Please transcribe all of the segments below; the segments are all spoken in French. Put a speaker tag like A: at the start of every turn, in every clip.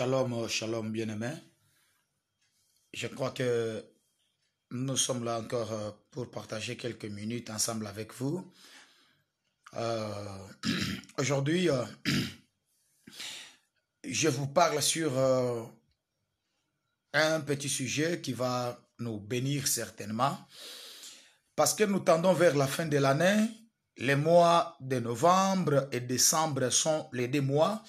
A: Shalom, oh, shalom, bien-aimés. Je crois que nous sommes là encore euh, pour partager quelques minutes ensemble avec vous. Euh, aujourd'hui, euh, je vous parle sur un petit sujet qui va nous bénir certainement, parce que nous tendons vers la fin de l'année. Les mois de novembre et décembre sont les deux mois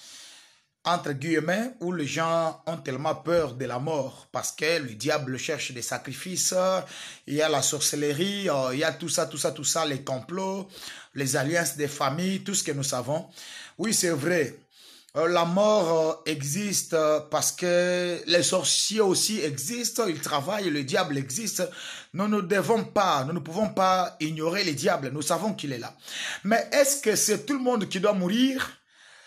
A: entre guillemets, où les gens ont tellement peur de la mort parce que le diable cherche des sacrifices, il y a la sorcellerie, euh, il y a tout ça, tout ça, tout ça, les complots, les alliances des familles, tout ce que nous savons. Oui, c'est vrai. Euh, la mort euh, existe parce que les sorciers aussi existent, ils travaillent, le diable existe. Nous ne devons pas, nous ne pouvons pas ignorer le diable, nous savons qu'il est là. Mais est-ce que c'est tout le monde qui doit mourir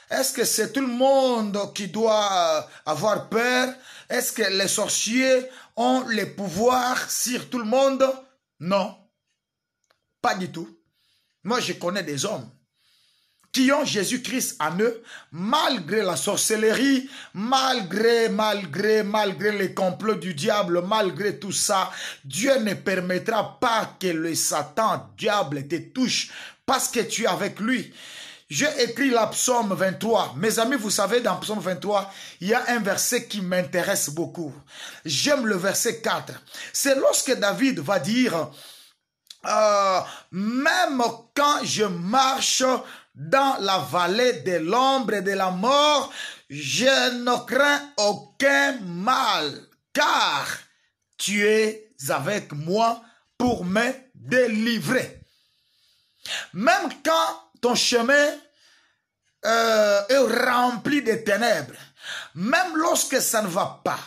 A: est-ce que c'est tout le monde qui doit avoir peur Est-ce que les sorciers ont le pouvoir sur tout le monde Non, pas du tout. Moi, je connais des hommes qui ont Jésus-Christ en eux, malgré la sorcellerie, malgré, malgré, malgré les complots du diable, malgré tout ça, Dieu ne permettra pas que le Satan, diable, te touche parce que tu es avec lui. J'ai écrit la psaume 23. Mes amis, vous savez, dans psaume 23, il y a un verset qui m'intéresse beaucoup. J'aime le verset 4. C'est lorsque David va dire, euh, même quand je marche dans la vallée de l'ombre et de la mort, je ne crains aucun mal, car tu es avec moi pour me délivrer. Même quand ton chemin euh, est rempli de ténèbres. Même lorsque ça ne va pas,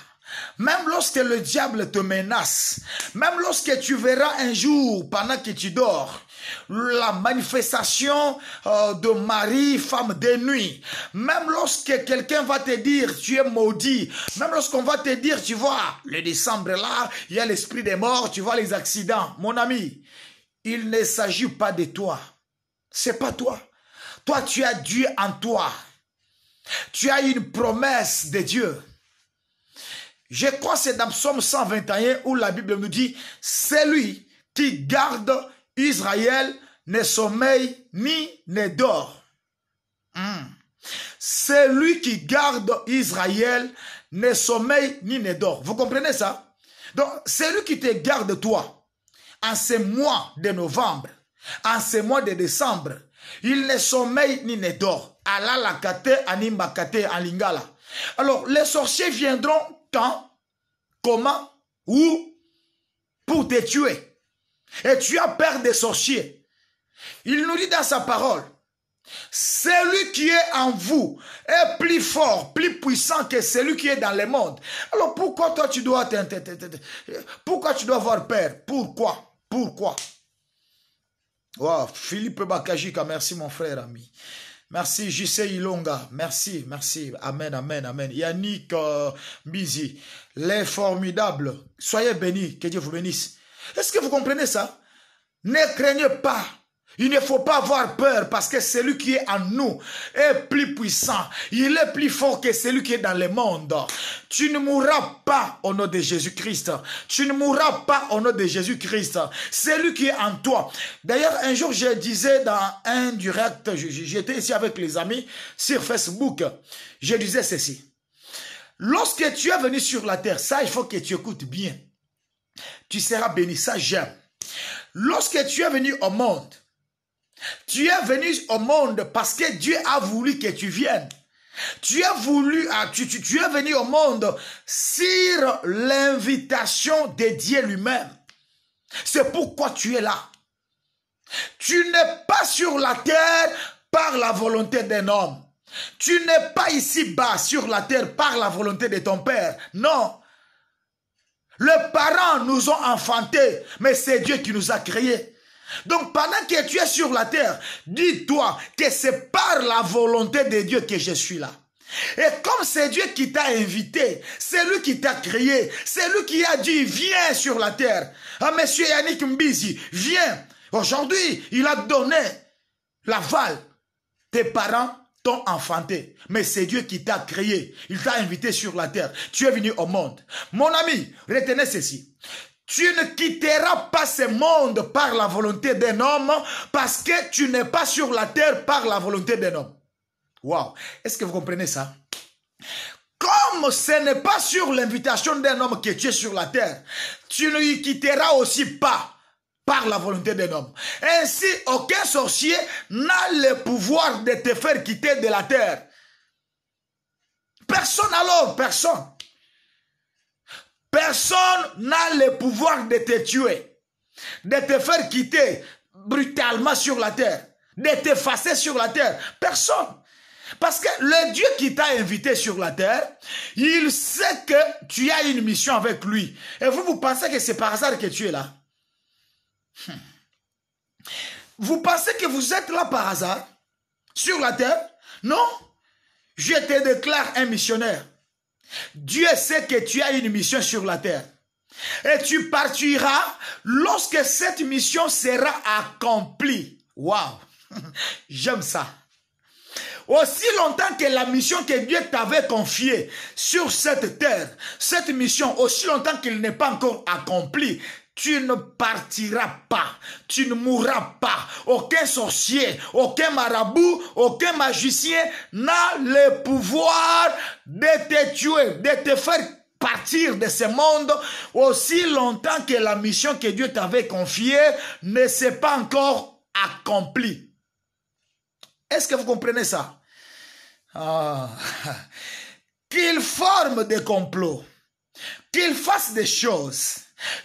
A: même lorsque le diable te menace, même lorsque tu verras un jour, pendant que tu dors, la manifestation euh, de Marie, femme de nuit, même lorsque quelqu'un va te dire tu es maudit, même lorsqu'on va te dire tu vois, le décembre là, il y a l'esprit des morts, tu vois les accidents, mon ami, il ne s'agit pas de toi. C'est pas toi. Toi, tu as Dieu en toi. Tu as une promesse de Dieu. Je crois c'est dans Psaume 121 où la Bible nous dit, c'est lui qui garde Israël, ne sommeille ni ne dort. «Celui hmm. C'est lui qui garde Israël, ne sommeille ni ne dort. Vous comprenez ça? Donc, c'est lui qui te garde toi en ces mois de novembre en ce mois de décembre, il ne sommeille ni ne dort. Alors, les sorciers viendront quand, comment, où, pour te tuer. Et tu as peur des sorciers. Il nous dit dans sa parole, celui qui est en vous est plus fort, plus puissant que celui qui est dans le monde. Alors pourquoi toi tu dois pourquoi tu dois avoir peur Pourquoi Pourquoi Wow, Philippe Bakajika, merci mon frère ami. Merci JC Ilonga, merci, merci. Amen, amen, amen. Yannick euh, les formidables, soyez bénis, que Dieu vous bénisse. Est-ce que vous comprenez ça Ne craignez pas il ne faut pas avoir peur parce que celui qui est en nous est plus puissant. Il est plus fort que celui qui est dans le monde. Tu ne mourras pas au nom de Jésus-Christ. Tu ne mourras pas au nom de Jésus-Christ. C'est lui qui est en toi. D'ailleurs, un jour, je disais dans un direct, j'étais ici avec les amis sur Facebook, je disais ceci. Lorsque tu es venu sur la terre, ça, il faut que tu écoutes bien. Tu seras béni, ça j'aime. Lorsque tu es venu au monde, tu es venu au monde parce que Dieu a voulu que tu viennes. Tu es voulu, ah, tu, tu es venu au monde sur l'invitation de Dieu lui-même. C'est pourquoi tu es là. Tu n'es pas sur la terre par la volonté d'un homme. Tu n'es pas ici bas sur la terre par la volonté de ton père. Non. Les parents nous ont enfantés, mais c'est Dieu qui nous a créés. Donc pendant que tu es sur la terre, dis-toi que c'est par la volonté de Dieu que je suis là. Et comme c'est Dieu qui t'a invité, c'est lui qui t'a créé, c'est lui qui a dit viens sur la terre. Ah, monsieur Yannick Mbizi, viens. Aujourd'hui, il a donné l'aval. Tes parents t'ont enfanté, mais c'est Dieu qui t'a créé. Il t'a invité sur la terre. Tu es venu au monde. Mon ami, retenez ceci. Tu ne quitteras pas ce monde par la volonté d'un homme parce que tu n'es pas sur la terre par la volonté d'un homme. Waouh Est-ce que vous comprenez ça? Comme ce n'est pas sur l'invitation d'un homme que tu es sur la terre, tu ne quitteras aussi pas par la volonté d'un homme. Ainsi, aucun sorcier n'a le pouvoir de te faire quitter de la terre. Personne alors, personne. Personne n'a le pouvoir de te tuer, de te faire quitter brutalement sur la terre, de t'effacer sur la terre. Personne. Parce que le Dieu qui t'a invité sur la terre, il sait que tu as une mission avec lui. Et vous, vous pensez que c'est par hasard que tu es là. Hmm. Vous pensez que vous êtes là par hasard sur la terre Non. Je te déclare un missionnaire. Dieu sait que tu as une mission sur la terre. Et tu partiras lorsque cette mission sera accomplie. Waouh! J'aime ça. Aussi longtemps que la mission que Dieu t'avait confiée sur cette terre, cette mission, aussi longtemps qu'elle n'est pas encore accomplie, tu ne partiras pas, tu ne mourras pas. Aucun sorcier, aucun marabout, aucun magicien n'a le pouvoir de te tuer, de te faire partir de ce monde aussi longtemps que la mission que Dieu t'avait confiée ne s'est pas encore accomplie. Est-ce que vous comprenez ça? Ah. Qu'il forme des complots, qu'il fasse des choses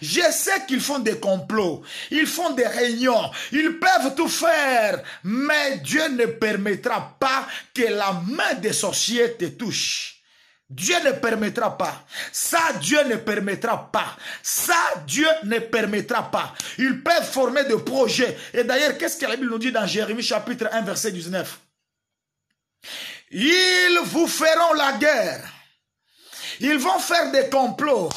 A: je sais qu'ils font des complots, ils font des réunions, ils peuvent tout faire, mais Dieu ne permettra pas que la main des sorciers te touche. Dieu ne permettra pas. Ça, Dieu ne permettra pas. Ça, Dieu ne permettra pas. Ils peuvent former des projets. Et d'ailleurs, qu'est-ce que la Bible nous dit dans Jérémie chapitre 1, verset 19 Ils vous feront la guerre. Ils vont faire des complots.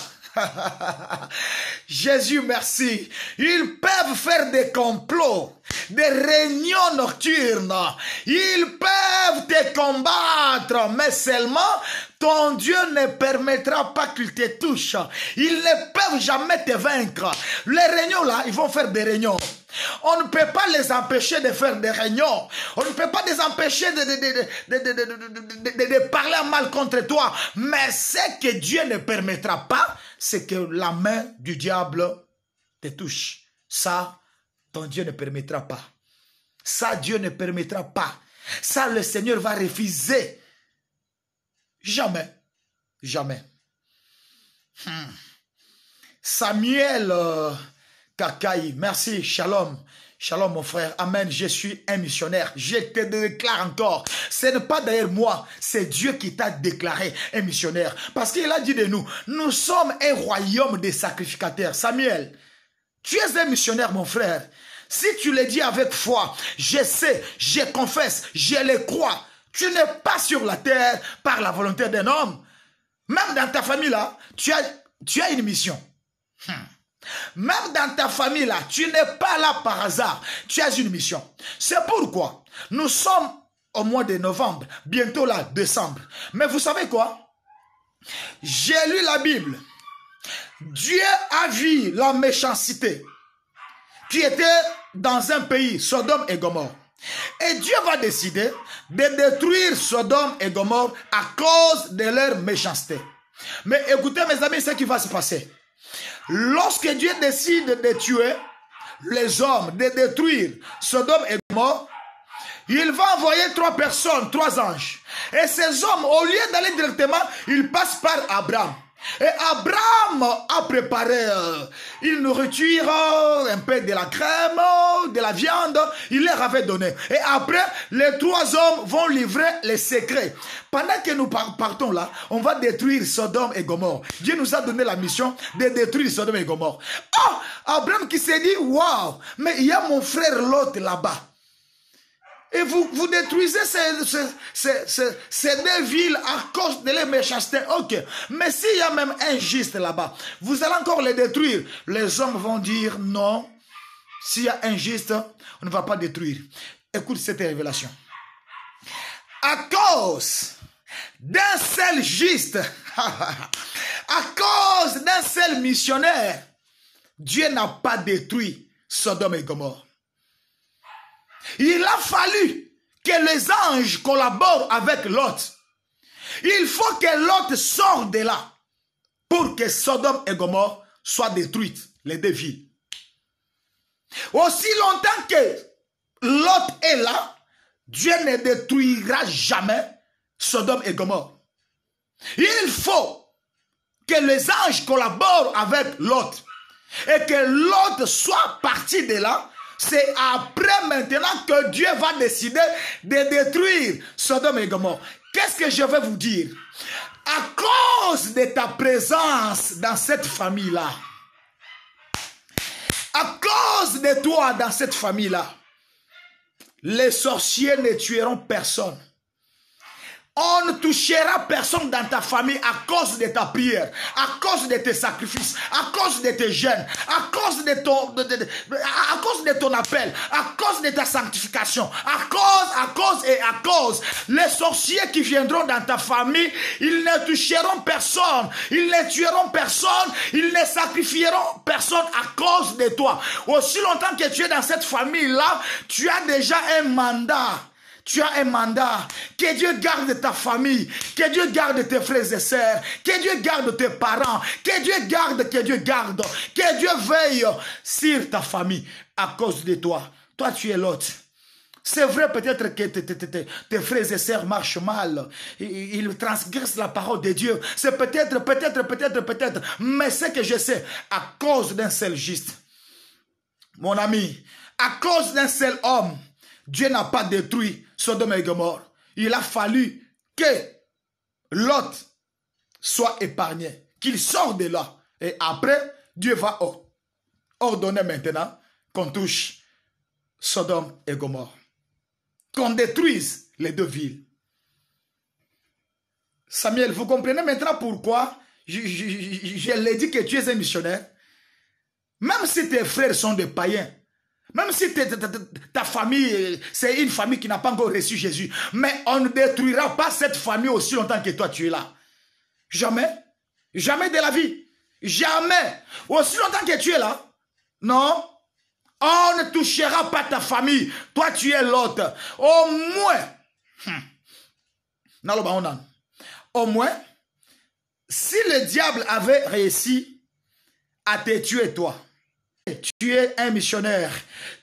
A: Jésus, merci. Ils peuvent faire des complots, des réunions nocturnes. Ils peuvent te combattre, mais seulement ton Dieu ne permettra pas qu'il te touche. Ils ne peuvent jamais te vaincre. Les réunions là, ils vont faire des réunions. On ne peut pas les empêcher de faire des réunions. On ne peut pas les empêcher de, de, de parler mal contre toi. Mais ce que Dieu ne permettra pas, c'est que la main du diable te touche. Ça, ton Dieu ne permettra pas. Ça, Dieu ne permettra pas. Ça, le Seigneur va refuser. Jamais. Jamais. Hmm. Samuel euh, Kakaï, merci, shalom. Shalom mon frère, Amen, je suis un missionnaire, je te déclare encore, ce n'est pas d'ailleurs moi, c'est Dieu qui t'a déclaré un missionnaire, parce qu'il a dit de nous, nous sommes un royaume des sacrificateurs, Samuel, tu es un missionnaire mon frère, si tu le dis avec foi, je sais, je confesse, je le crois, tu n'es pas sur la terre par la volonté d'un homme, même dans ta famille là, tu as, tu as une mission. Hmm. Même dans ta famille, là, tu n'es pas là par hasard. Tu as une mission. C'est pourquoi nous sommes au mois de novembre, bientôt là, décembre. Mais vous savez quoi J'ai lu la Bible. Dieu a vu la méchanceté qui était dans un pays, Sodome et Gomorre. Et Dieu va décider de détruire Sodome et Gomorre à cause de leur méchanceté. Mais écoutez mes amis, ce qui va se passer. Lorsque Dieu décide de tuer les hommes, de détruire Sodome et mort, il va envoyer trois personnes, trois anges. Et ces hommes, au lieu d'aller directement, ils passent par Abraham. Et Abraham a préparé il nous retire un peu de la crème, euh, de la viande, il leur avait donné. Et après, les trois hommes vont livrer les secrets. Pendant que nous partons là, on va détruire Sodome et Gomorre. Dieu nous a donné la mission de détruire Sodome et Gomorre. Oh, Abraham qui s'est dit, waouh, mais il y a mon frère Lot là-bas. Et vous, vous détruisez ces, deux villes à cause de leur méchanceté. Ok. Mais s'il y a même un juste là-bas, vous allez encore les détruire. Les hommes vont dire non. S'il y a un juste, on ne va pas détruire. Écoute cette révélation. À cause d'un seul juste, à cause d'un seul missionnaire, Dieu n'a pas détruit Sodome et Gomorre. Il a fallu que les anges collaborent avec l'autre. Il faut que l'autre sorte de là pour que Sodome et Gomorre soient détruites, les deux villes. Aussi longtemps que l'autre est là, Dieu ne détruira jamais Sodome et Gomorre. Il faut que les anges collaborent avec l'autre et que l'autre soit parti de là c'est après maintenant que Dieu va décider de détruire Sodome et Gomorre. Qu'est-ce que je vais vous dire À cause de ta présence dans cette famille-là, à cause de toi dans cette famille-là, les sorciers ne tueront personne. On ne touchera personne dans ta famille à cause de ta prière, à cause de tes sacrifices, à cause de tes jeûnes, à cause de ton, à cause de ton appel, à cause de ta sanctification, à cause, à cause et à cause. Les sorciers qui viendront dans ta famille, ils ne toucheront personne, ils ne tueront personne, ils ne sacrifieront personne à cause de toi. Aussi longtemps que tu es dans cette famille-là, tu as déjà un mandat. Tu as un mandat. Que Dieu garde ta famille. Que Dieu garde tes frères et sœurs. Que Dieu garde tes parents. Que Dieu garde, que Dieu garde. Que Dieu veille sur ta famille à cause de toi. Toi, tu es l'autre. C'est vrai peut-être que tes, frères et sœurs marchent mal. Ils, transgressent la parole de Dieu. C'est peut-être, peut-être, peut-être, peut-être. Mais ce que je sais, à cause d'un seul juste, mon ami, à cause d'un seul homme, Dieu n'a pas détruit Sodome et Gomorre. Il a fallu que l'autre soit épargné, qu'il sorte de là. Et après, Dieu va ordonner maintenant qu'on touche Sodome et Gomorre, qu'on détruise les deux villes. Samuel, vous comprenez maintenant pourquoi je, je l'ai dit que tu es un missionnaire. Même si tes frères sont des païens, même si ta famille, c'est une famille qui n'a pas encore reçu Jésus. Mais on ne détruira pas cette famille aussi longtemps que toi tu es là. Jamais. Jamais de la vie. Jamais. Aussi longtemps que tu es là. Non. On ne touchera pas ta famille. Toi tu es l'autre. Au moins. Hmm. Au moins. Si le diable avait réussi à te tuer toi tu es un missionnaire.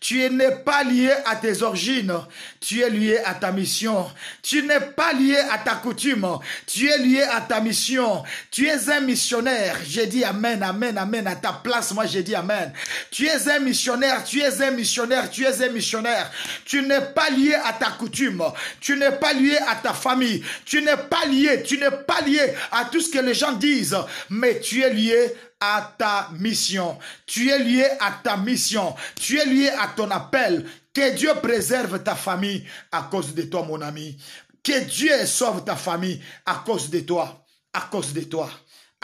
A: Tu n'es pas lié à tes origines. Tu es lié à ta mission. Tu n'es pas lié à ta coutume. Tu es lié à ta mission. Tu es un missionnaire. J'ai dit Amen, Amen, Amen. À ta place, moi, j'ai dit Amen. Tu es un missionnaire. Tu es un missionnaire. Tu es un missionnaire. Tu n'es pas lié à ta coutume. Tu n'es pas lié à ta famille. Tu n'es pas lié. Tu n'es pas lié à tout ce que les gens disent. Mais tu es lié à ta mission. Tu es lié à ta mission. Tu es lié à ton appel. Que Dieu préserve ta famille à cause de toi, mon ami. Que Dieu sauve ta famille à cause de toi. À cause de toi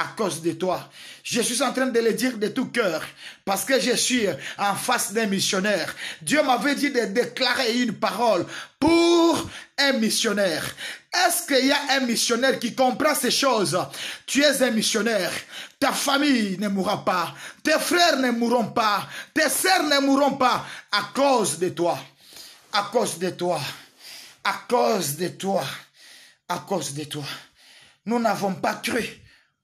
A: à cause de toi. Je suis en train de le dire de tout cœur parce que je suis en face d'un missionnaire. Dieu m'avait dit de déclarer une parole pour un missionnaire. Est-ce qu'il y a un missionnaire qui comprend ces choses Tu es un missionnaire. Ta famille ne mourra pas. Tes frères ne mourront pas. Tes sœurs ne mourront pas à cause de toi. À cause de toi. À cause de toi. À cause de toi. Nous n'avons pas cru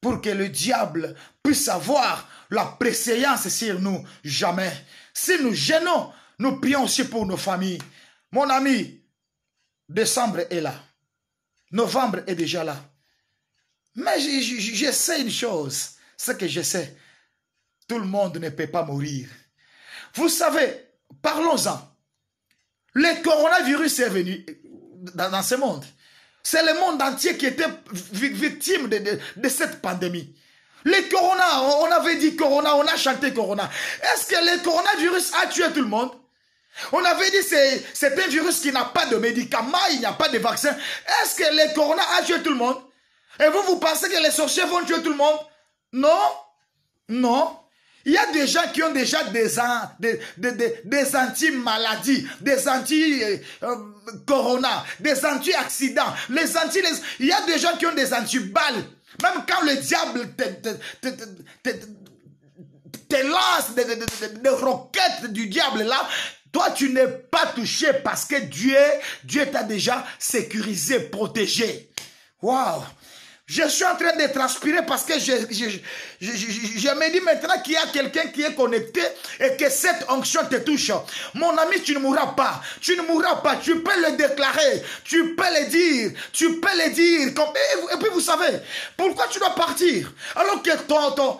A: pour que le diable puisse avoir la préséance sur nous. Jamais. Si nous gênons, nous prions aussi pour nos familles. Mon ami, décembre est là. Novembre est déjà là. Mais je, sais une chose, ce que je sais. Tout le monde ne peut pas mourir. Vous savez, parlons-en. Le coronavirus est venu dans ce monde. C'est le monde entier qui était victime de, cette pandémie. Le corona, on avait dit corona, on a chanté corona. Est-ce que le coronavirus a tué tout le monde on avait dit c'est, c'est un virus qui n'a pas de médicaments, il n'y a pas de vaccin. Est-ce que le corona a tué tout le monde Et vous, vous pensez que les sorciers vont tuer tout le monde Non Non il y a des gens qui ont déjà des, des, des, des, des anti-maladies, des anti-corona, euh, euh, des anti-accidents, les anti Il y a des gens qui ont des anti-balles. Même quand le diable te, te, te, te lance des, des roquettes du diable là, toi, tu n'es pas touché parce que Dieu, Dieu t'a déjà sécurisé, protégé. Waouh je suis en train de transpirer parce que je, me dis maintenant qu'il y a quelqu'un qui est connecté et que cette onction te touche. Mon ami, tu ne mourras pas. Tu ne mourras pas. Tu peux le déclarer. Tu peux le dire. Tu peux le dire. Et, puis vous savez, pourquoi tu dois partir alors que ton... ton...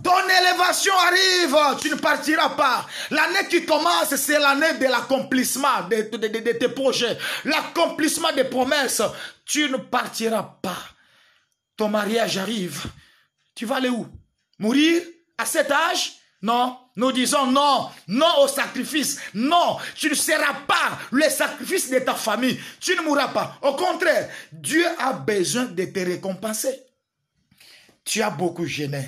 A: élévation arrive, tu ne partiras pas. L'année qui commence, c'est l'année de l'accomplissement de, de, de, tes projets, l'accomplissement des promesses. Tu ne partiras pas. Ton mariage arrive. Tu vas aller où Mourir à cet âge Non. Nous disons non, non au sacrifice, non, tu ne seras pas le sacrifice de ta famille, tu ne mourras pas. Au contraire, Dieu a besoin de te récompenser. Tu as beaucoup gêné,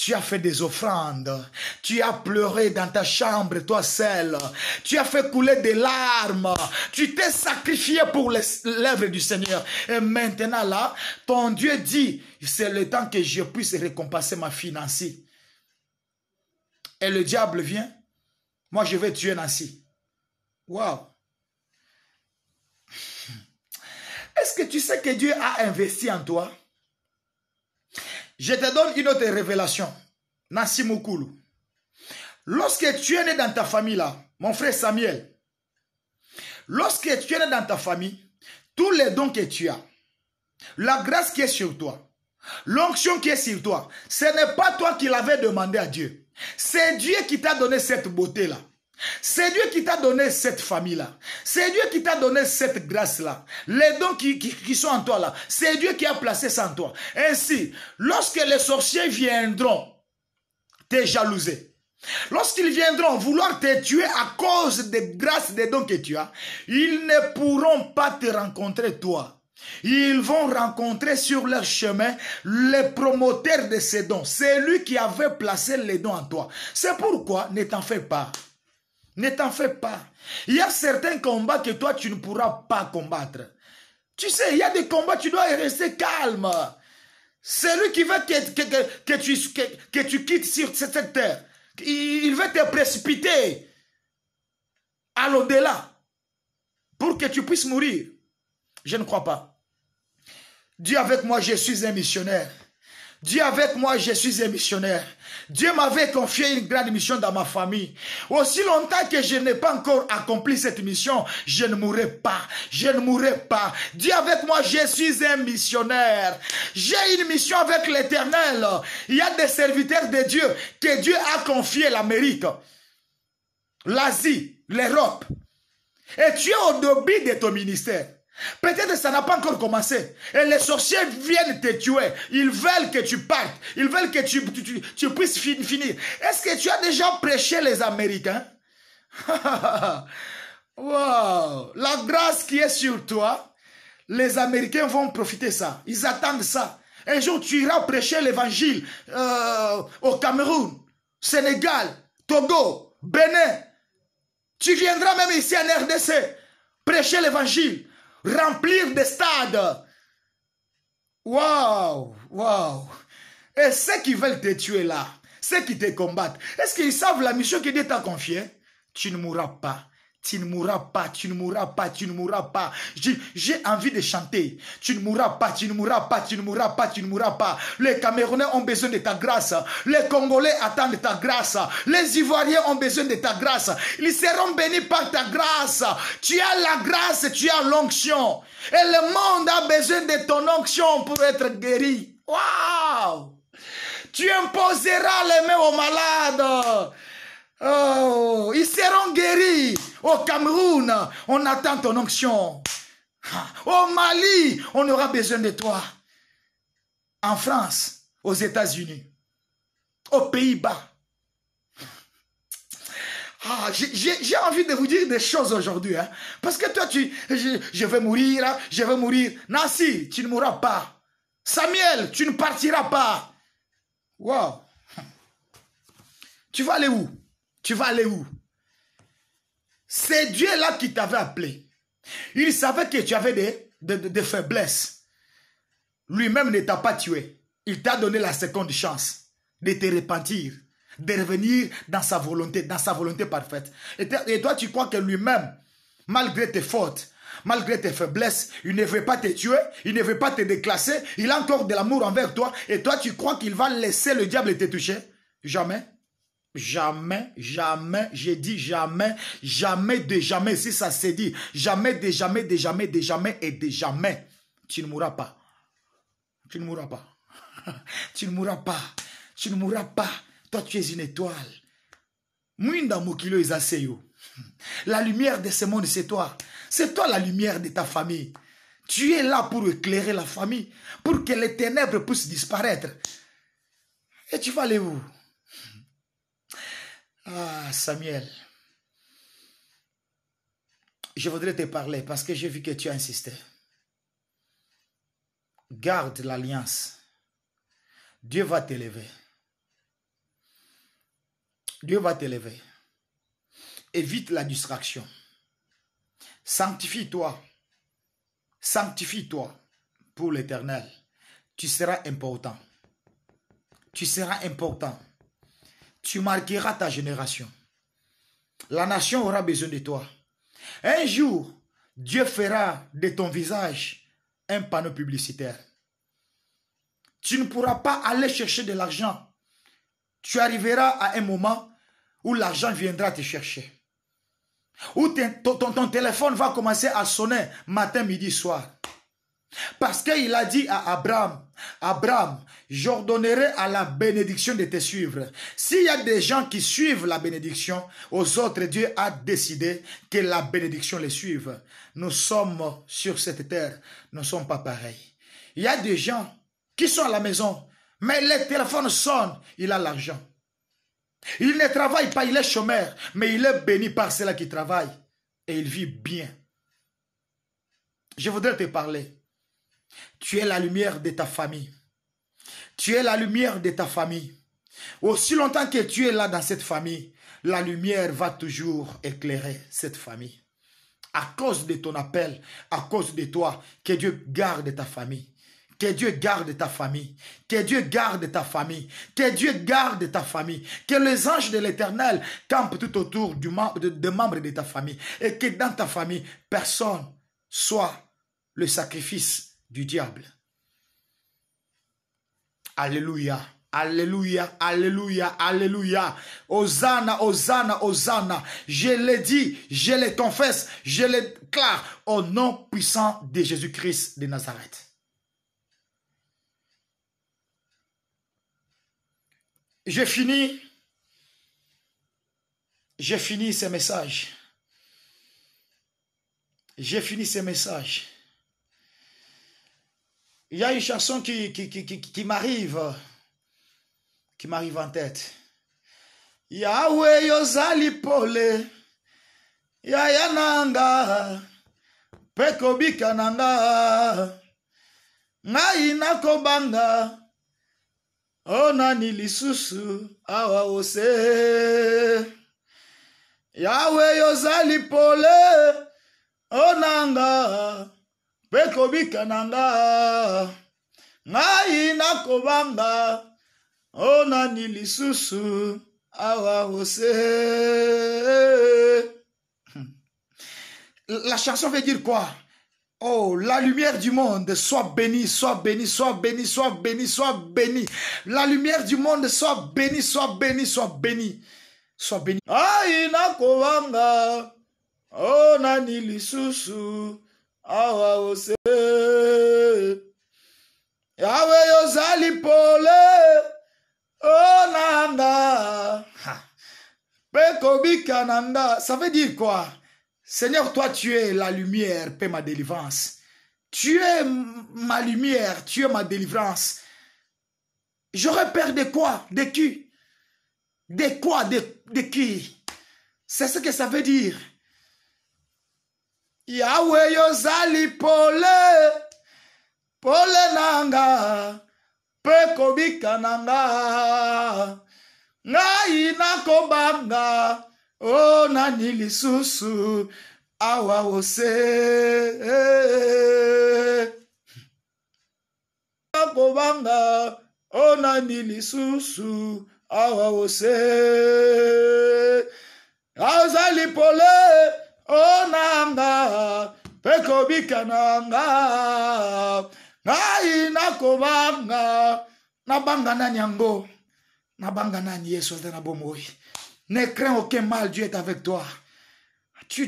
A: tu as fait des offrandes. Tu as pleuré dans ta chambre, toi seule. Tu as fait couler des larmes. Tu t'es sacrifié pour l'œuvre du Seigneur. Et maintenant là, ton Dieu dit, c'est le temps que je puisse récompenser ma fille Et le diable vient. Moi, je vais tuer Nancy. Waouh. Est-ce que tu sais que Dieu a investi en toi? Je te donne une autre révélation. nassimoukoulou Lorsque tu es né dans ta famille là, mon frère Samuel, lorsque tu es né dans ta famille, tous les dons que tu as, la grâce qui est sur toi, l'onction qui est sur toi, ce n'est pas toi qui l'avais demandé à Dieu. C'est Dieu qui t'a donné cette beauté là. C'est Dieu qui t'a donné cette famille-là. C'est Dieu qui t'a donné cette grâce-là. Les dons qui, sont en toi là. C'est Dieu qui a placé ça en toi. Ainsi, lorsque les sorciers viendront te jalouser, Lorsqu'ils viendront vouloir te tuer à cause des grâces, des dons que tu as, ils ne pourront pas te rencontrer toi. Ils vont rencontrer sur leur chemin les promoteurs de ces dons, C'est lui qui avait placé les dons en toi. C'est pourquoi ne t'en fais pas. Ne t'en fais pas. Il y a certains combats que toi, tu ne pourras pas combattre. Tu sais, il y a des combats, tu dois rester calme. C'est lui qui veut que, que, tu, que, tu quittes sur cette terre, il, il veut te précipiter à l'au-delà pour que tu puisses mourir. Je ne crois pas. Dieu avec moi, je suis un missionnaire. Dieu avec moi, je suis un missionnaire. Dieu m'avait confié une grande mission dans ma famille. Aussi longtemps que je n'ai pas encore accompli cette mission, je ne mourrai pas. Je ne mourrai pas. Dieu avec moi, je suis un missionnaire. J'ai une mission avec l'éternel. Il y a des serviteurs de Dieu que Dieu a confié l'Amérique, l'Asie, l'Europe. Et tu es au début de ton ministère. Peut-être ça n'a pas encore commencé. Et les sorciers viennent te tuer. Ils veulent que tu partes. Ils veulent que tu, tu, puisses finir. Est-ce que tu as déjà prêché les Américains Wow La grâce qui est sur toi, les Américains vont profiter ça. Ils attendent ça. Un jour, tu iras prêcher l'évangile euh, au Cameroun, Sénégal, Togo, Bénin. Tu viendras même ici en RDC prêcher l'évangile remplir des stades. Waouh, waouh. Et ceux qui veulent te tuer là, ceux qui te combattent, est-ce qu'ils savent la mission que Dieu t'a confiée Tu ne mourras pas. Tu ne mourras pas, tu ne mourras pas, tu ne mourras pas. J'ai envie de chanter. Tu ne mourras pas, tu ne mourras pas, tu ne mourras pas, tu ne mourras pas. Les Camerounais ont besoin de ta grâce. Les Congolais attendent ta grâce. Les Ivoiriens ont besoin de ta grâce. Ils seront bénis par ta grâce. Tu as la grâce, tu as l'onction. Et le monde a besoin de ton onction pour être guéri. Waouh! Tu imposeras les mains aux malades. Oh, ils seront guéris. Au Cameroun, on attend ton onction. Ah, au Mali, on aura besoin de toi. En France, aux États-Unis, aux Pays-Bas. Ah, j'ai envie de vous dire des choses aujourd'hui. Hein. parce que toi, tu, je, vais mourir, je vais mourir. Hein. Nancy, tu ne mourras pas. Samuel, tu ne partiras pas. Wow. Tu vas aller où tu vas aller où C'est Dieu là qui t'avait appelé. Il savait que tu avais des, des, faiblesses. Lui-même ne t'a pas tué. Il t'a donné la seconde chance de te repentir, de revenir dans sa volonté, dans sa volonté parfaite. Et, et toi, tu crois que lui-même, malgré tes fautes, malgré tes faiblesses, il ne veut pas te tuer, il ne veut pas te déclasser, il a encore de l'amour envers toi, et toi, tu crois qu'il va laisser le diable te toucher Jamais. Jamais, jamais, j'ai dit jamais, jamais de jamais, si ça s'est dit, jamais de jamais, de jamais, de jamais et de jamais, tu ne mourras pas. Tu ne mourras pas. tu ne mourras pas. Tu ne mourras pas. Toi, tu es une étoile. La lumière de ce monde, c'est toi. C'est toi la lumière de ta famille. Tu es là pour éclairer la famille, pour que les ténèbres puissent disparaître. Et tu vas aller où ah, Samuel, je voudrais te parler parce que j'ai vu que tu as insisté. Garde l'alliance. Dieu va t'élever. Dieu va t'élever. Évite la distraction. Sanctifie-toi. Sanctifie-toi pour l'éternel. Tu seras important. Tu seras important tu marqueras ta génération. La nation aura besoin de toi. Un jour, Dieu fera de ton visage un panneau publicitaire. Tu ne pourras pas aller chercher de l'argent. Tu arriveras à un moment où l'argent viendra te chercher. Où ton, téléphone va commencer à sonner matin, midi, soir. Parce qu'il a dit à Abraham, Abraham, j'ordonnerai à la bénédiction de te suivre. S'il y a des gens qui suivent la bénédiction, aux autres, Dieu a décidé que la bénédiction les suive. Nous sommes sur cette terre, nous ne sommes pas pareils. Il y a des gens qui sont à la maison, mais les téléphones sonnent, il a l'argent. Il ne travaille pas, il est chômeur, mais il est béni par ceux-là qui travaillent et il vit bien. Je voudrais te parler tu es la lumière de ta famille. Tu es la lumière de ta famille. Aussi longtemps que tu es là dans cette famille, la lumière va toujours éclairer cette famille. À cause de ton appel, à cause de toi, que Dieu garde ta famille. Que Dieu garde ta famille. Que Dieu garde ta famille. Que Dieu garde ta famille. Que les anges de l'éternel campent tout autour du des membres de ta famille. Et que dans ta famille, personne soit le sacrifice du diable. Alléluia. Alléluia, alléluia, alléluia. Hosanna, Hosanna, Hosanna. Je l'ai dit, je le confesse, je le déclare au nom puissant de Jésus-Christ de Nazareth. J'ai fini. J'ai fini ces messages. J'ai fini ces messages. Il y a une chanson qui, qui, qui, qui, m'arrive, qui m'arrive en tête. Yahweh yozali pole, yaya nanga, pekobika nanga, ngai nakobanga, onani lisusu awa ose. Yahweh yozali pole, onanga, la chanson veut dire quoi Oh, la lumière du monde, soit béni, soit béni, soit béni, soit béni, soit béni. La lumière du monde, soit béni, soit béni, soit béni. Sois béni. kovanga, oh, ni lisusu ça veut dire quoi seigneur toi tu es la lumière paix ma délivrance tu es ma lumière tu es ma délivrance j'aurais peur de quoi de qui de quoi de qui c'est ce que ça veut dire yawe yozali pole pole nanga mpe kobika na nga ngai nakobanga o nani lisusu awa ose nakobanga o nani lisusu awa ose azali pole onanga ne crains aucun mal dieu est avec toi tu,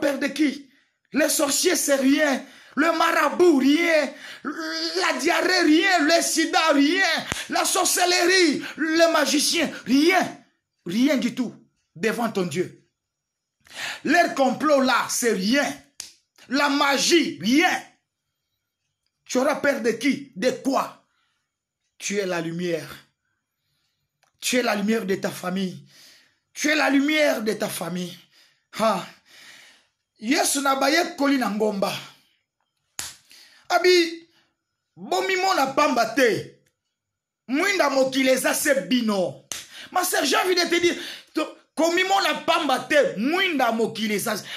A: peur de qui les sorciers c'est rien le marabout, rien. La diarrhée, rien. Le sida, rien. La sorcellerie, le magicien, rien. Rien du tout devant ton Dieu. Leur complot là, c'est rien. La magie, rien. Tu auras peur de qui De quoi Tu es la lumière. Tu es la lumière de ta famille. Tu es la lumière de ta famille. Ah, Yesu na baye koli na ngomba. Abi mimo na pamba te. Mwinda se bino. Ma sœur, j'ai envie de te dire,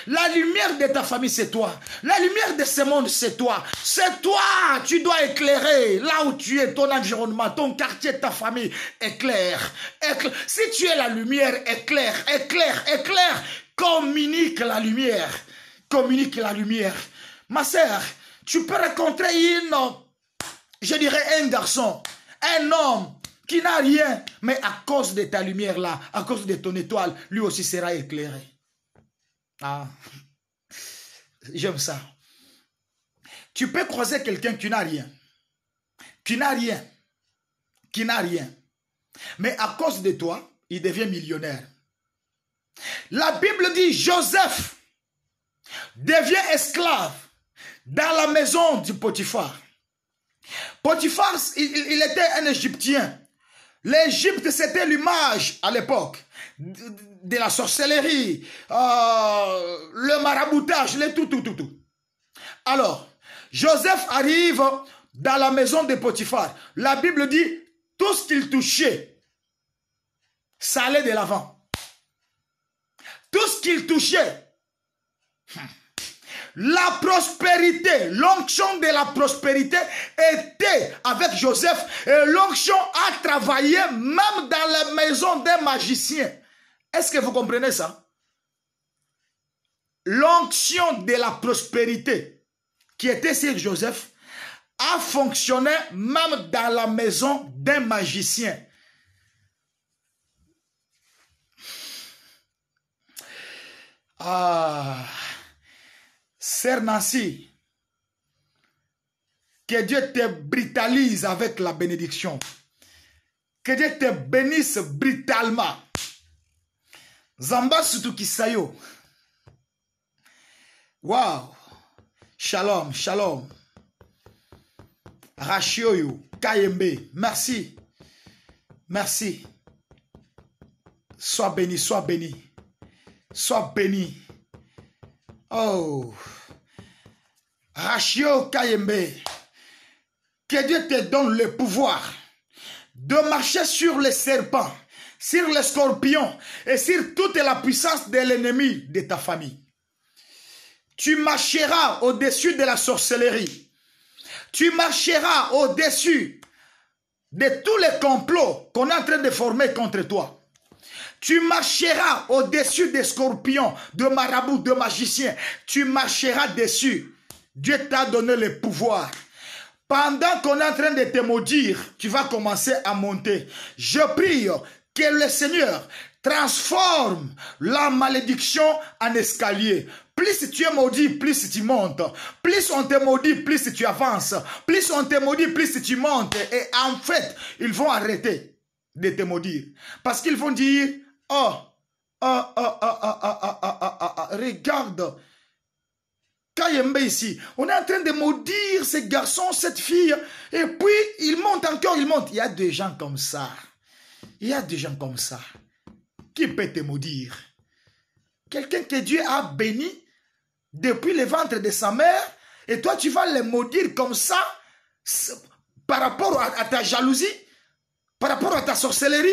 A: la lumière de ta famille c'est toi la lumière de ce monde c'est toi c'est toi tu dois éclairer là où tu es ton environnement ton quartier ta famille éclaire, éclaire. si tu es la lumière éclaire éclaire éclaire communique la lumière communique la lumière ma sœur tu peux rencontrer une je dirais un garçon un homme qui n'a rien, mais à cause de ta lumière là, à cause de ton étoile, lui aussi sera éclairé. Ah, j'aime ça. Tu peux croiser quelqu'un qui n'a rien, qui n'a rien, qui n'a rien, mais à cause de toi, il devient millionnaire. La Bible dit Joseph devient esclave dans la maison du Potiphar. Potiphar, il, il était un Égyptien. L'Égypte, c'était l'image à l'époque de la sorcellerie, euh, le maraboutage, le tout, tout, tout, tout. Alors, Joseph arrive dans la maison de Potiphar. La Bible dit, tout ce qu'il touchait, ça allait de l'avant. Tout ce qu'il touchait, hmm, la prospérité, l'onction de la prospérité était avec Joseph et l'onction a travaillé même dans la maison des magiciens. Est-ce que vous comprenez ça? L'onction de la prospérité qui était sur Joseph a fonctionné même dans la maison d'un magicien. Ah. Sernasi. que Dieu te brutalise avec la bénédiction. Que Dieu te bénisse brutalement. Zamba Kisayo, Wow. Shalom, shalom. Rachioyo, Kayembe, merci. Merci. Sois béni, sois béni. Sois béni. Oh. Rachio Kayembe. Que Dieu te donne le pouvoir de marcher sur les serpents, sur les scorpions et sur toute la puissance de l'ennemi de ta famille. Tu marcheras au-dessus de la sorcellerie. Tu marcheras au-dessus de tous les complots qu'on est en train de former contre toi. Tu marcheras au-dessus des scorpions, de marabouts, de magiciens. Tu marcheras dessus. Dieu t'a donné le pouvoir. Pendant qu'on est en train de te maudire, tu vas commencer à monter. Je prie que le Seigneur transforme la malédiction en escalier. Plus tu es maudit, plus tu montes. Plus on te maudit, plus tu avances. Plus on te maudit, plus tu montes. Et en fait, ils vont arrêter de te maudire. Parce qu'ils vont dire, Oh, oh, oh, oh, oh, oh, regarde. Kayembe ici, on est en train de maudire ce garçon, cette fille. Et puis, il monte encore, il monte. Il y a des gens comme ça. Il y a des gens comme ça. Qui peut te maudire Quelqu'un que Dieu a béni depuis le ventre de sa mère. Et toi, tu vas le maudire comme ça par rapport à ta jalousie, par rapport à ta sorcellerie.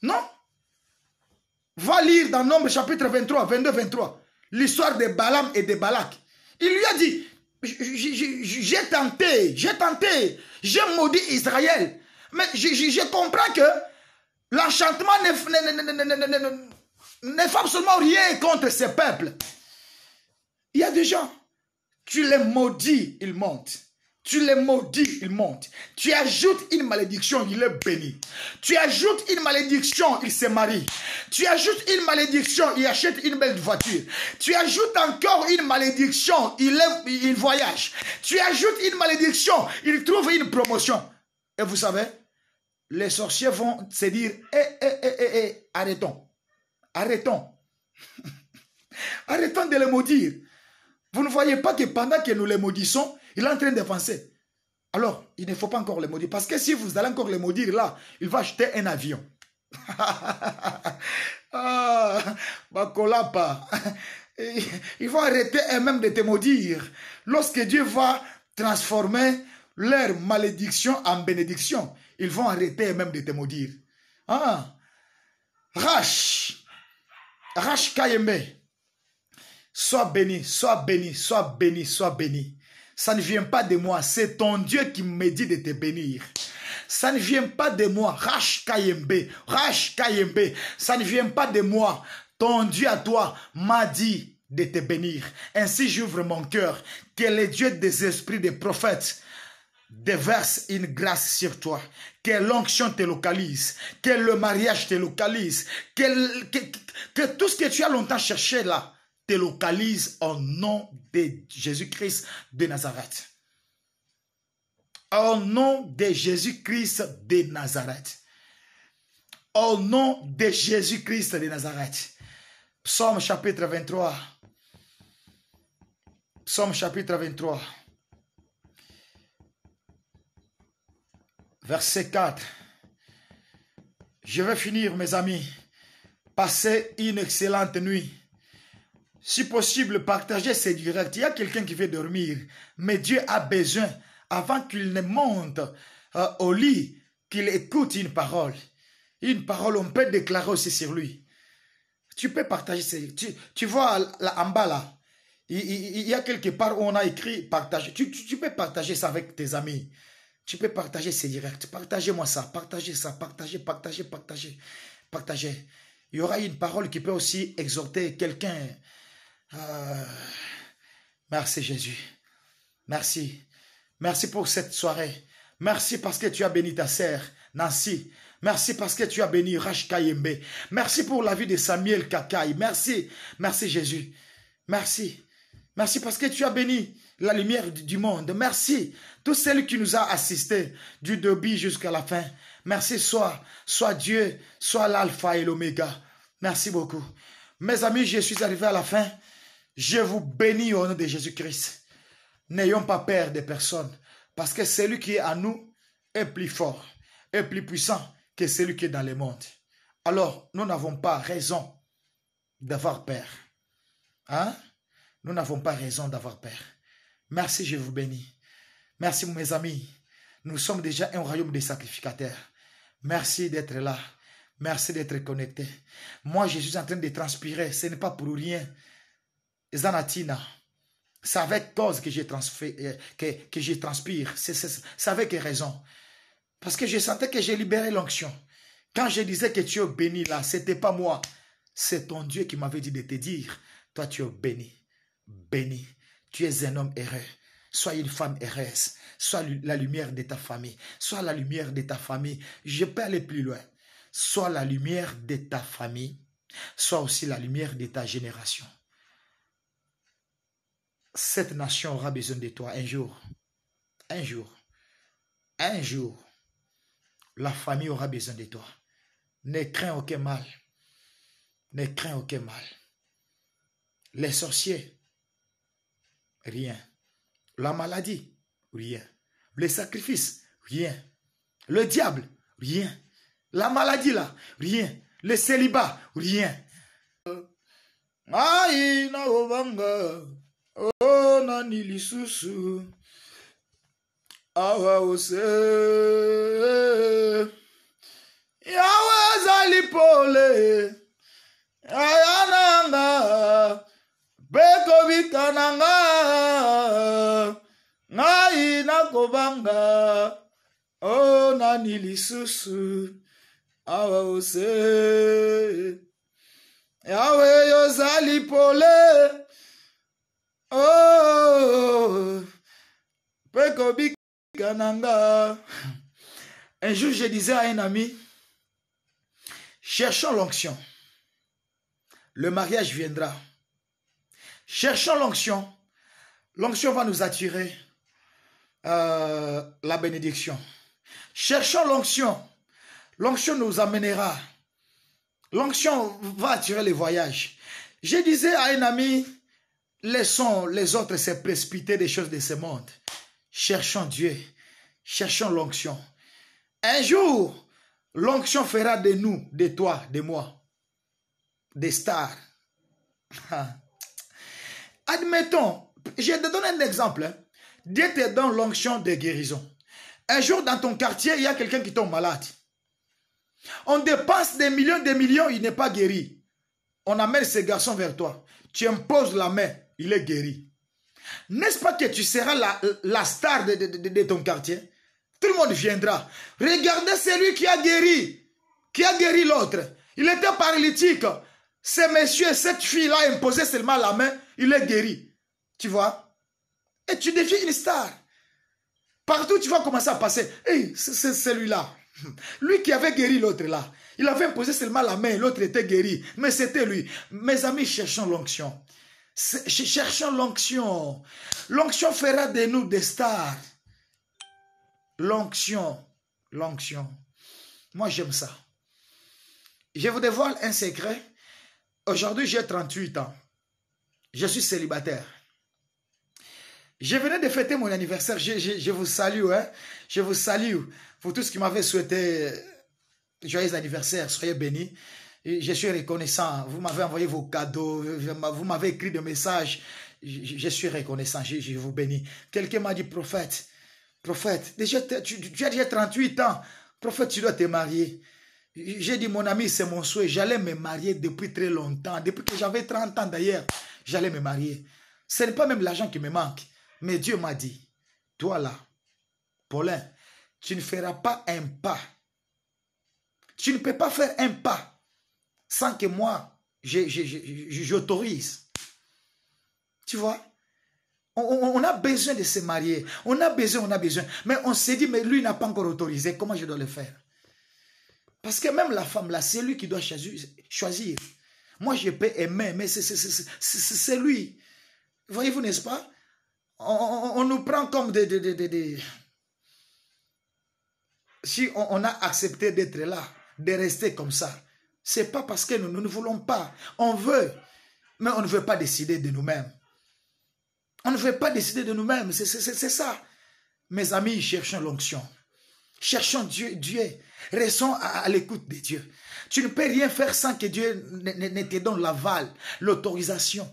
A: Non Va lire dans Nombre chapitre 23, 22, 23, l'histoire de Balaam et de Balak. Il lui a dit, j'ai tenté, j'ai tenté, j'ai maudit Israël. Mais je, comprends que l'enchantement n'est fait absolument rien contre ce peuples. Il y a des gens, tu les maudis, ils montent. Tu les maudis, ils montent. Tu ajoutes une malédiction, il est béni. Tu ajoutes une malédiction, il se marie. Tu ajoutes une malédiction, il achète une belle voiture. Tu ajoutes encore une malédiction, il, voyage. Tu ajoutes une malédiction, il trouve une promotion. Et vous savez, les sorciers vont se dire, hé, hé, hé, hé, arrêtons. Arrêtons. arrêtons de les maudire. Vous ne voyez pas que pendant que nous les maudissons, il est en train de penser. Alors, il ne faut pas encore les maudire. Parce que si vous allez encore les maudire, là, il va acheter un avion. ah, Bakolapa. Ils vont arrêter eux-mêmes de te maudire. Lorsque Dieu va transformer leur malédiction en bénédiction, ils vont arrêter eux-mêmes de te maudire. Ah. Rache. Rache Kayembe. Sois béni, sois béni, sois béni, sois béni. Ça ne vient pas de moi, c'est ton Dieu qui me dit de te bénir. Ça ne vient pas de moi, Rach Kayembe, Rach Kayembe. Ça ne vient pas de moi. Ton Dieu à toi m'a dit de te bénir. Ainsi j'ouvre mon cœur, que les dieux des esprits des prophètes déverse une grâce sur toi, que l'onction te localise, que le mariage te localise, que tout ce que tu as longtemps cherché là, te localise au nom de Jésus-Christ de Nazareth. Au nom de Jésus-Christ de Nazareth. Au nom de Jésus-Christ de Nazareth. Psaume chapitre 23. Psaume chapitre 23. Verset 4. Je vais finir, mes amis. Passez une excellente nuit. Si possible, partagez ces directs. Il y a quelqu'un qui veut dormir, mais Dieu a besoin, avant qu'il ne monte euh, au lit, qu'il écoute une parole. Une parole, on peut déclarer aussi sur lui. Tu peux partager ces... Tu, tu vois, là, en bas, là, il, y a quelque part où on a écrit partager. Tu, peux partager ça avec tes amis. Tu peux partager ces direct. Partagez-moi ça, partagez ça, partagez, partagez, partagez, partagez. Il y aura une parole qui peut aussi exhorter quelqu'un ah, merci Jésus. Merci. Merci pour cette soirée. Merci parce que tu as béni ta sœur, Nancy. Merci parce que tu as béni Rach Kayembe. Merci pour la vie de Samuel Kakai, Merci. Merci Jésus. Merci. Merci parce que tu as béni la lumière du monde. Merci. Tous celle qui nous a assistés du début jusqu'à la fin. Merci soit, soit Dieu, soit l'alpha et l'oméga. Merci beaucoup. Mes amis, je suis arrivé à la fin. Je vous bénis au nom de Jésus-Christ. N'ayons pas peur des personnes, parce que celui qui est à nous est plus fort, est plus puissant que celui qui est dans le monde. Alors, nous n'avons pas raison d'avoir peur. Hein? Nous n'avons pas raison d'avoir peur. Merci, je vous bénis. Merci, mes amis. Nous sommes déjà un royaume des sacrificateurs. Merci d'être là. Merci d'être connecté. Moi, je suis en train de transpirer. Ce n'est pas pour rien. Zanatina. C'est avec cause que je, euh, que, que transpire. C'est avec raison. Parce que je sentais que j'ai libéré l'onction. Quand je disais que tu es béni là, c'était pas moi. C'est ton Dieu qui m'avait dit de te dire, toi tu es béni, béni. Tu es un homme heureux. Sois une femme heureuse. Sois la lumière de ta famille. Sois la lumière de ta famille. Je peux aller plus loin. Sois la lumière de ta famille. Sois aussi la lumière de ta génération cette nation aura besoin de toi un jour. Un jour. Un jour. La famille aura besoin de toi. Ne crains aucun mal. Ne crains aucun mal. Les sorciers, rien. La maladie, rien. Les sacrifices, rien. Le diable, rien. La maladie là, rien. Le célibat, rien. Euh, o oh, nani lisusu awa ose yawe azali pole aya na nga mpe kobika na nga ngai nakobanga o oh, nani lisusu awa ose yawe yozali pole Oh, un jour je disais à un ami cherchons l'onction le mariage viendra cherchons l'onction l'onction va nous attirer euh, la bénédiction cherchons l'onction l'onction nous amènera l'onction va attirer les voyages je disais à un ami Laissons les autres se précipiter des choses de ce monde. Cherchons Dieu. Cherchons l'onction. Un jour, l'onction fera de nous, de toi, de moi, des stars. Admettons, je te donne un exemple. Hein. Dieu te donne l'onction de guérison. Un jour, dans ton quartier, il y a quelqu'un qui tombe malade. On dépasse des millions, des millions, il n'est pas guéri. On amène ce garçon vers toi. Tu imposes la main il est guéri. N'est-ce pas que tu seras la, star de, ton quartier Tout le monde viendra. Regardez celui qui a guéri, qui a guéri l'autre. Il était paralytique. Ce monsieur et cette fille-là imposé seulement la main, il est guéri. Tu vois Et tu deviens une star. Partout, tu vas commencer à passer. Hey, c'est celui-là. Lui qui avait guéri l'autre là. Il avait imposé seulement la main, l'autre était guéri. Mais c'était lui. Mes amis, cherchons l'onction. Cherchons l'onction. L'onction fera de nous des stars. L'onction. L'onction. Moi, j'aime ça. Je vous dévoile un secret. Aujourd'hui, j'ai 38 ans. Je suis célibataire. Je venais de fêter mon anniversaire. Je, vous salue. Hein? Je vous salue pour tous ce qui m'avaient souhaité joyeux anniversaire. Soyez bénis. Je suis reconnaissant. Vous m'avez envoyé vos cadeaux. Vous m'avez écrit des messages. Je, suis reconnaissant. Je, vous bénis. Quelqu'un m'a dit, prophète, prophète, déjà, tu, tu as déjà 38 ans. Prophète, tu dois te marier. J'ai dit, mon ami, c'est mon souhait. J'allais me marier depuis très longtemps. Depuis que j'avais 30 ans d'ailleurs, j'allais me marier. Ce n'est pas même l'argent qui me manque. Mais Dieu m'a dit, toi là, Paulin, tu ne feras pas un pas. Tu ne peux pas faire un pas sans que moi, j'autorise. Tu vois on, a besoin de se marier. On a besoin, on a besoin. Mais on s'est dit, mais lui n'a pas encore autorisé. Comment je dois le faire Parce que même la femme, là, c'est lui qui doit choisir. Moi, je peux aimer, mais c'est lui. Voyez-vous, n'est-ce pas on, nous prend comme des... si on a accepté d'être là, de rester comme ça, n'est pas parce que nous, ne voulons pas. On veut, mais on ne veut pas décider de nous-mêmes. On ne veut pas décider de nous-mêmes. C'est ça. Mes amis, cherchons l'onction. Cherchons Dieu, Dieu. Restons à, à l'écoute de Dieu. Tu ne peux rien faire sans que Dieu ne, te donne l'aval, l'autorisation.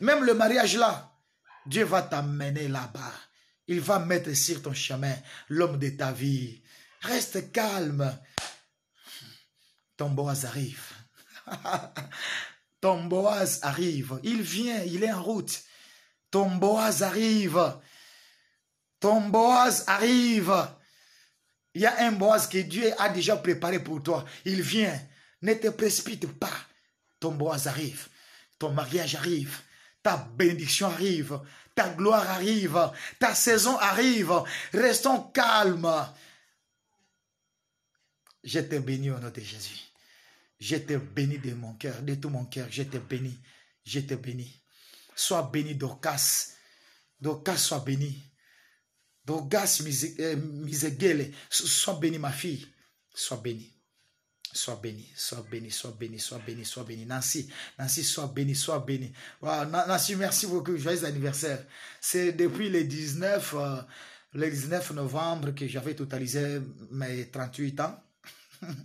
A: Même le mariage là, Dieu va t'amener là-bas. Il va mettre sur ton chemin l'homme de ta vie. Reste calme. Ton Boaz arrive. Ton Boaz arrive. Il vient, il est en route. Ton Boaz arrive. Ton Boaz arrive. Il y a un Boaz que Dieu a déjà préparé pour toi. Il vient. Ne te précipite pas. Ton Boaz arrive. Ton mariage arrive. Ta bénédiction arrive. Ta gloire arrive. Ta saison arrive. Restons calmes. Je te bénis au nom de Jésus. Je te bénis de mon cœur, de tout mon cœur. Je te bénis. Je te bénis. Sois béni, d'Ocas. Dorcas, sois béni. Dorcas Misegele, euh, sois béni, ma fille. Sois béni. Sois béni, sois béni, sois béni, sois béni, sois béni. Nancy, Nancy, sois béni, sois béni. Nancy, merci beaucoup. Joyeux anniversaire. C'est depuis le 19, euh, le 19 novembre que j'avais totalisé mes 38 ans.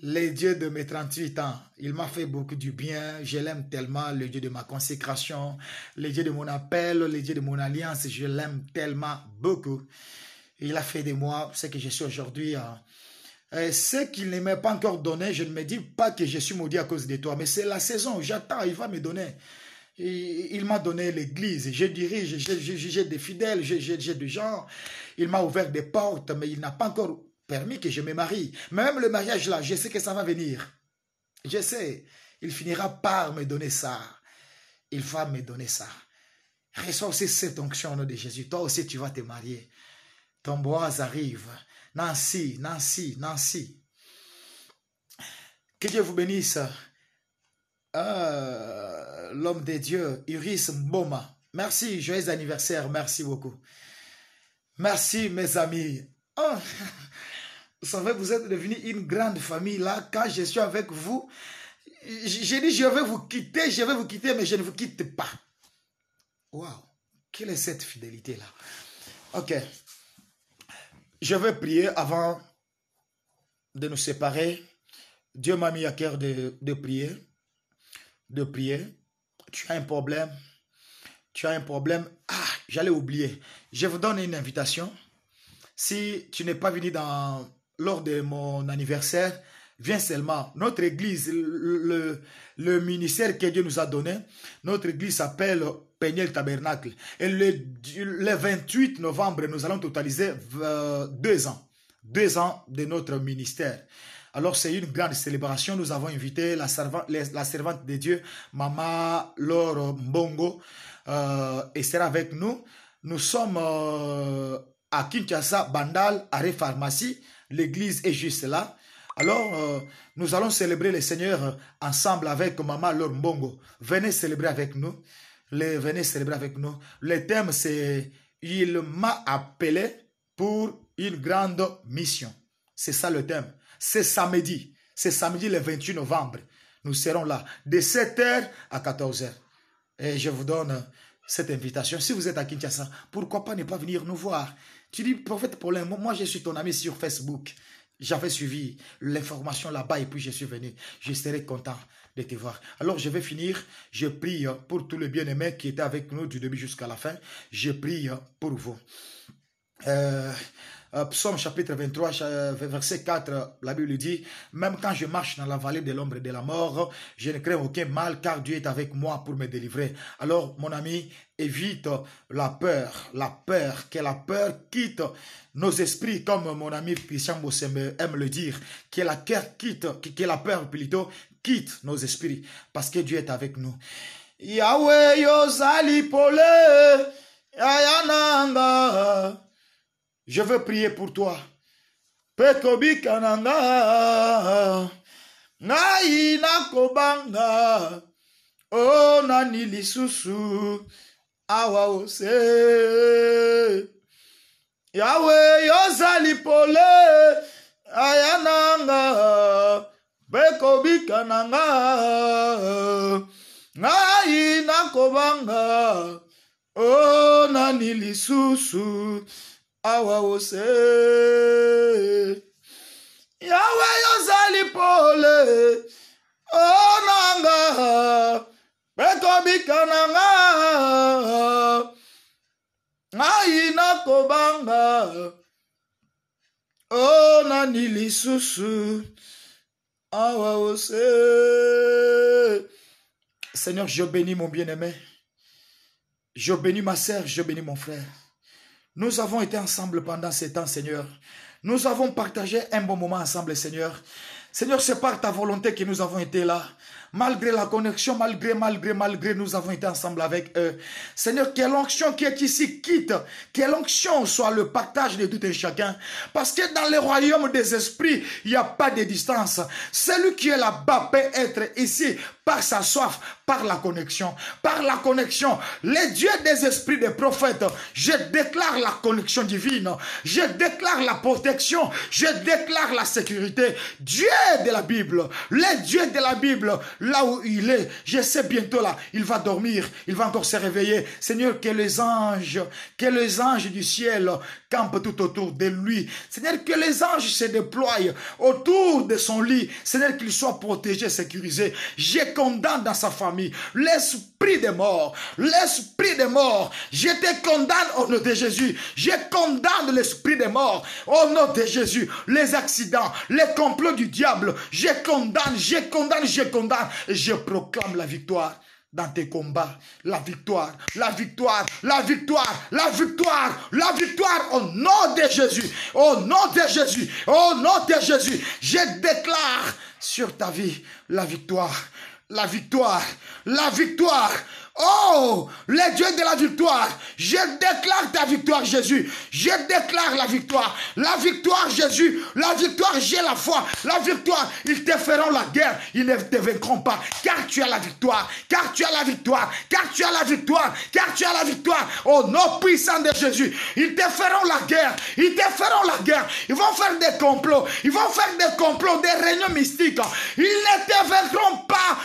A: les dieux de mes 38 ans. Il m'a fait beaucoup du bien. Je l'aime tellement, le Dieu de ma consécration, le Dieu de mon appel, le Dieu de mon alliance. Je l'aime tellement beaucoup. Il a fait de moi ce que je suis aujourd'hui. Hein. ce qu'il ne m'a pas encore donné, je ne me dis pas que je suis maudit à cause de toi, mais c'est la saison, j'attends, il va me donner. Il, il m'a donné l'église, je dirige, j'ai des fidèles, j'ai des gens. Il m'a ouvert des portes, mais il n'a pas encore permis que je me marie. Même le mariage là, je sais que ça va venir. Je sais, il finira par me donner ça. Il va me donner ça. Reçois aussi cette onction au nom de Jésus. Toi aussi, tu vas te marier. Ton bois arrive. Nancy, Nancy, Nancy. Que Dieu vous bénisse. Euh, l'homme de Dieu, Iris Mboma. Merci, joyeux anniversaire. Merci beaucoup. Merci, mes amis. Oh. Vous savez, vous êtes devenu une grande famille là. Quand je suis avec vous, j'ai dit, je vais vous quitter, je vais vous quitter, mais je ne vous quitte pas. Waouh, quelle est cette fidélité là Ok, je vais prier avant de nous séparer. Dieu m'a mis à cœur de, de prier, de prier. Tu as un problème, tu as un problème. Ah, j'allais oublier. Je vous donne une invitation. Si tu n'es pas venu dans lors de mon anniversaire, vient seulement. Notre église, le, ministère que Dieu nous a donné, notre église s'appelle Peignel Tabernacle. Et le, 28 novembre, nous allons totaliser euh, deux ans. Deux ans de notre ministère. Alors c'est une grande célébration. Nous avons invité la servante, la servante de Dieu, Mama Laure Mbongo, euh, et sera avec nous. Nous sommes euh, à Kinshasa, Bandal, à Pharmacie. L'église est juste là. Alors, euh, nous allons célébrer le Seigneur euh, ensemble avec Maman Mbongo. Venez célébrer avec nous. venez célébrer avec nous. Le thème, c'est Il m'a appelé pour une grande mission. C'est ça le thème. C'est samedi. C'est samedi le 28 novembre. Nous serons là de 7h à 14h. Et je vous donne euh, cette invitation. Si vous êtes à Kinshasa, pourquoi pas ne pas venir nous voir tu dis, prophète Paulin, moi je suis ton ami sur Facebook. J'avais suivi l'information là-bas et puis je suis venu. Je serai content de te voir. Alors je vais finir. Je prie pour tous les bien-aimés qui étaient avec nous du début jusqu'à la fin. Je prie pour vous. Euh, euh, Psaume chapitre 23, euh, verset 4, la Bible dit, Même quand je marche dans la vallée de l'ombre et de la mort, je ne crains aucun mal car Dieu est avec moi pour me délivrer. Alors mon ami, évite la peur, la peur, que la peur quitte nos esprits, comme mon ami Christian Mosseme aime le dire, que la peur quitte, que la peur plutôt quitte nos esprits, parce que Dieu est avec nous. Yahweh Pole, je veux prier pour toi. Kananga, Naina Kobanga, Oh Nani awa ose yawe yozali pole aya nanga mpe kobika na nga ngai nakobanga o nani lisusu awa ose yawe yozali pole o nanga Oh, Seigneur, je bénis mon bien-aimé. Je bénis ma sœur, je bénis mon frère. Nous avons été ensemble pendant ces temps, Seigneur. Nous avons partagé un bon moment ensemble, Seigneur. Seigneur, c'est par ta volonté que nous avons été là. Malgré la connexion, malgré, malgré, malgré, nous avons été ensemble avec eux. Seigneur, quelle onction qui est ici quitte. Quelle onction soit le partage de tout et chacun. Parce que dans le royaume des esprits, il n'y a pas de distance. Celui qui est là-bas peut être ici par sa soif, par la connexion. Par la connexion, les dieux des esprits des prophètes, je déclare la connexion divine, je déclare la protection, je déclare la sécurité. Dieu de la Bible, les dieux de la Bible, là où il est. Je sais bientôt là, il va dormir, il va encore se réveiller. Seigneur, que les anges, que les anges du ciel, tout autour de lui. Seigneur, que les anges se déploient autour de son lit. Seigneur, qu'il soit protégé, sécurisé. Je condamne dans sa famille l'esprit des morts. L'esprit des morts. Je te condamne au nom de Jésus. Je condamne l'esprit des morts. Au nom de Jésus. Les accidents, les complots du diable. Je condamne, je condamne, je condamne. Je proclame la victoire dans tes combats. La victoire, la victoire, la victoire, la victoire, la victoire au nom de Jésus, au nom de Jésus, au nom de Jésus. Je déclare sur ta vie la victoire, la victoire, la victoire, Oh, les dieux de la victoire, je déclare ta victoire, Jésus. Je déclare la victoire. La victoire, Jésus. La victoire, j'ai la foi. La victoire, ils te feront la guerre. Ils ne te vaincront pas. Car tu as la victoire. Car tu as la victoire. Car tu as la victoire. Car tu as la victoire. Au oh, nom puissant de Jésus. Ils te feront la guerre. Ils te feront la guerre. Ils vont faire des complots. Ils vont faire des complots, des réunions mystiques. Ils ne te vaincront pas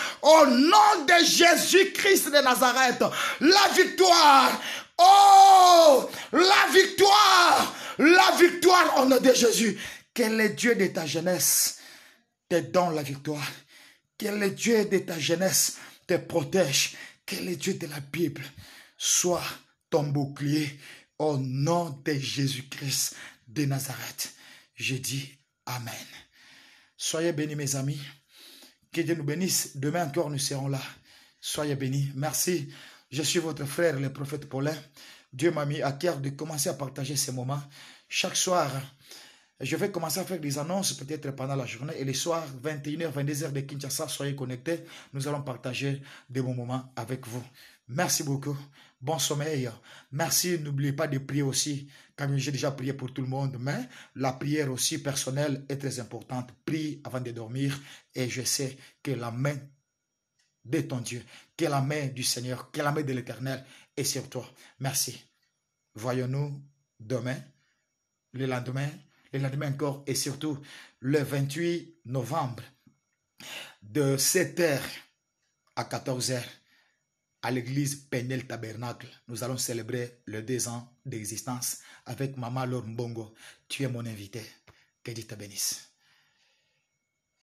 A: au nom de Jésus-Christ de Nazareth. La victoire. Oh, la victoire. La victoire au nom de Jésus. Que le Dieu de ta jeunesse te donne la victoire. Que le Dieu de ta jeunesse te protège. Que le Dieu de la Bible soit ton bouclier au nom de Jésus-Christ de Nazareth. je dis Amen. Soyez bénis mes amis. Que Dieu nous bénisse. Demain encore, nous serons là. Soyez bénis. Merci. Je suis votre frère, le prophète Paulin. Dieu m'a mis à cœur de commencer à partager ces moments. Chaque soir, je vais commencer à faire des annonces peut-être pendant la journée et les soirs, 21h, 22h de Kinshasa, soyez connectés. Nous allons partager des bons moments avec vous. Merci beaucoup bon sommeil. Merci, n'oubliez pas de prier aussi, comme j'ai déjà prié pour tout le monde, mais la prière aussi personnelle est très importante. Prie avant de dormir et je sais que la main de ton Dieu, que la main du Seigneur, que la main de l'Éternel est sur toi. Merci. Voyons-nous demain, le lendemain, le lendemain encore et surtout le 28 novembre de 7h à 14h à l'église Penel Tabernacle. Nous allons célébrer le deux ans d'existence avec Maman Laure Mbongo. Tu es mon invité. Que Dieu te bénisse.